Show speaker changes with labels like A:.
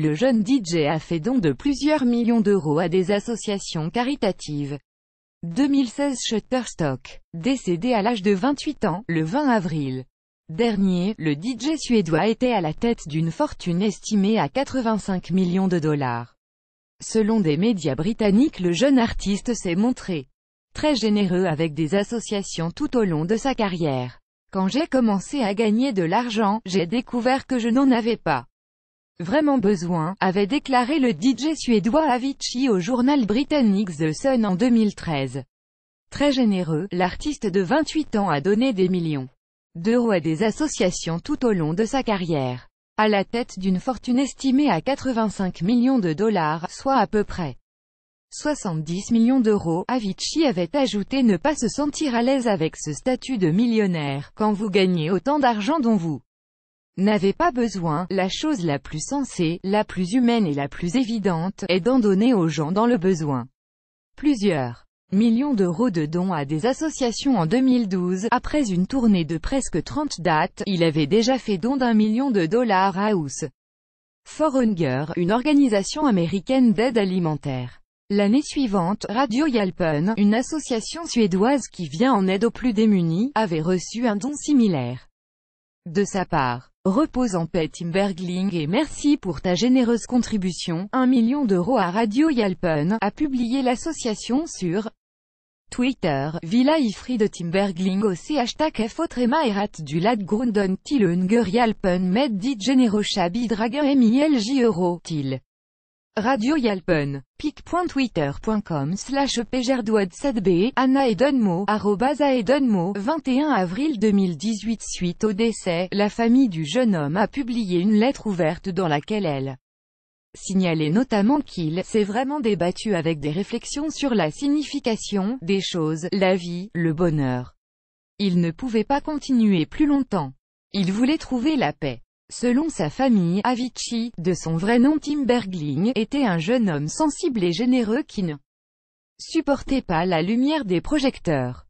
A: Le jeune DJ a fait don de plusieurs millions d'euros à des associations caritatives. 2016 Shutterstock, décédé à l'âge de 28 ans, le 20 avril dernier, le DJ suédois était à la tête d'une fortune estimée à 85 millions de dollars. Selon des médias britanniques le jeune artiste s'est montré très généreux avec des associations tout au long de sa carrière. Quand j'ai commencé à gagner de l'argent, j'ai découvert que je n'en avais pas vraiment besoin, avait déclaré le DJ suédois Avicii au journal britannique The Sun en 2013. Très généreux, l'artiste de 28 ans a donné des millions d'euros à des associations tout au long de sa carrière. À la tête d'une fortune estimée à 85 millions de dollars, soit à peu près 70 millions d'euros, Avicii avait ajouté ne pas se sentir à l'aise avec ce statut de millionnaire, quand vous gagnez autant d'argent dont vous n'avait pas besoin, la chose la plus sensée, la plus humaine et la plus évidente, est d'en donner aux gens dans le besoin. Plusieurs millions d'euros de dons à des associations en 2012, après une tournée de presque 30 dates, il avait déjà fait don d'un million de dollars à House for Hunger, une organisation américaine d'aide alimentaire. L'année suivante, Radio Yalpen, une association suédoise qui vient en aide aux plus démunis, avait reçu un don similaire de sa part. Repose en paix Tim et merci pour ta généreuse contribution, 1 million d'euros à Radio Yalpen, a publié l'association sur Twitter, Villa Ifri de Tim Bergling aussi hashtag Fotrema du Ladgrunden Tilunger Yalpen med dit generosha L milj euro, til. Radio Yalpen. pic.twitter.com slash 7 b Anna Edenmo, 21 avril 2018 Suite au décès, la famille du jeune homme a publié une lettre ouverte dans laquelle elle signalait notamment qu'il s'est vraiment débattu avec des réflexions sur la signification, des choses, la vie, le bonheur. Il ne pouvait pas continuer plus longtemps. Il voulait trouver la paix. Selon sa famille, Avicii, de son vrai nom Tim Bergling, était un jeune homme sensible et généreux qui ne supportait pas la lumière des projecteurs.